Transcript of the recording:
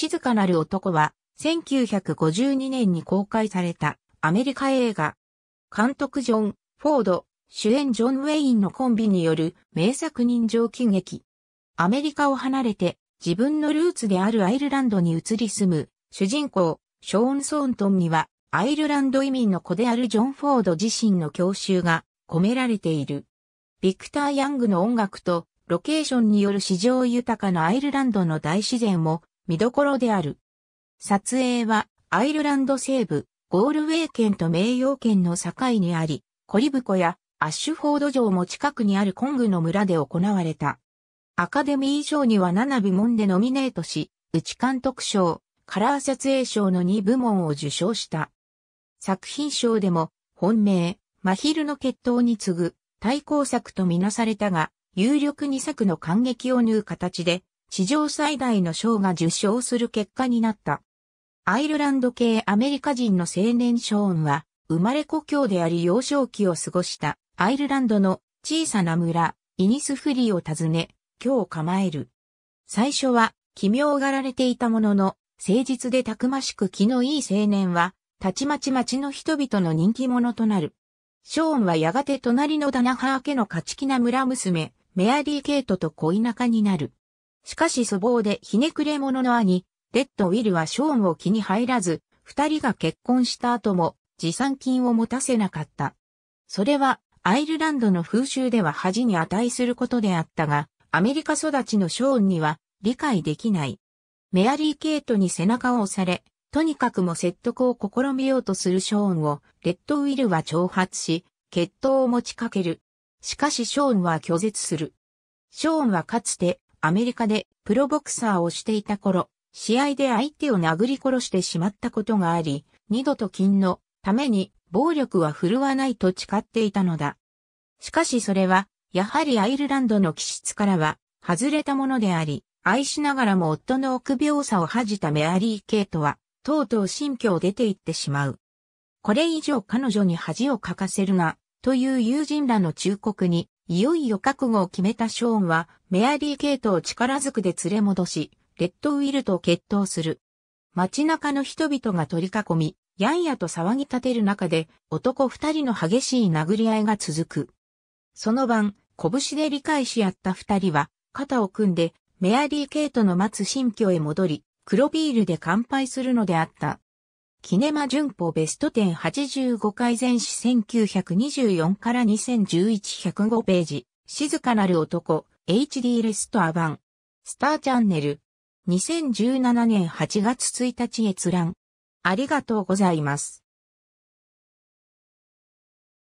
静かなる男は、1952年に公開されたアメリカ映画。監督ジョン・フォード、主演ジョン・ウェインのコンビによる名作人情喜劇。アメリカを離れて自分のルーツであるアイルランドに移り住む主人公、ショーン・ソーントンにはアイルランド移民の子であるジョン・フォード自身の教習が込められている。ビクター・ヤングの音楽とロケーションによる史上豊かなアイルランドの大自然を見どころである。撮影はアイルランド西部、ゴールウェイ県と名誉県の境にあり、コリブコやアッシュフォード城も近くにあるコングの村で行われた。アカデミー賞には7部門でノミネートし、内監督賞、カラー撮影賞の2部門を受賞した。作品賞でも、本命、真昼の決闘に次ぐ、対抗作とみなされたが、有力2作の感激を縫う形で、史上最大の賞が受賞する結果になった。アイルランド系アメリカ人の青年ショーンは、生まれ故郷であり幼少期を過ごしたアイルランドの小さな村、イニスフリーを訪ね、今日構える。最初は奇妙がられていたものの、誠実でたくましく気のいい青年は、たちまち町の人々の人気者となる。ショーンはやがて隣のダナハー家の勝ち気な村娘、メアリー・ケイトと恋仲になる。しかし粗暴でひねくれ者の兄、レッド・ウィルはショーンを気に入らず、二人が結婚した後も持参金を持たせなかった。それはアイルランドの風習では恥に値することであったが、アメリカ育ちのショーンには理解できない。メアリー・ケイトに背中を押され、とにかくも説得を試みようとするショーンを、レッドウィルは挑発し、決闘を持ちかける。しかしショーンは拒絶する。ショーンはかつて、アメリカでプロボクサーをしていた頃、試合で相手を殴り殺してしまったことがあり、二度と金のために暴力は振るわないと誓っていたのだ。しかしそれは、やはりアイルランドの気質からは外れたものであり、愛しながらも夫の臆病さを恥じたメアリー・ケイトは、とうとう新居を出て行ってしまう。これ以上彼女に恥をかかせるな、という友人らの忠告に、いよいよ覚悟を決めたショーンは、メアリー・ケイトを力ずくで連れ戻し、レッドウィルと決闘する。街中の人々が取り囲み、やんやと騒ぎ立てる中で、男二人の激しい殴り合いが続く。その晩、拳で理解し合った二人は、肩を組んで、メアリー・ケイトの待つ新居へ戻り、黒ビールで乾杯するのであった。キネマ旬報ベスト1085回前史1924から2011105ページ、静かなる男、HD レストア版、スターチャンネル、2017年8月1日閲覧。ありがとうございます。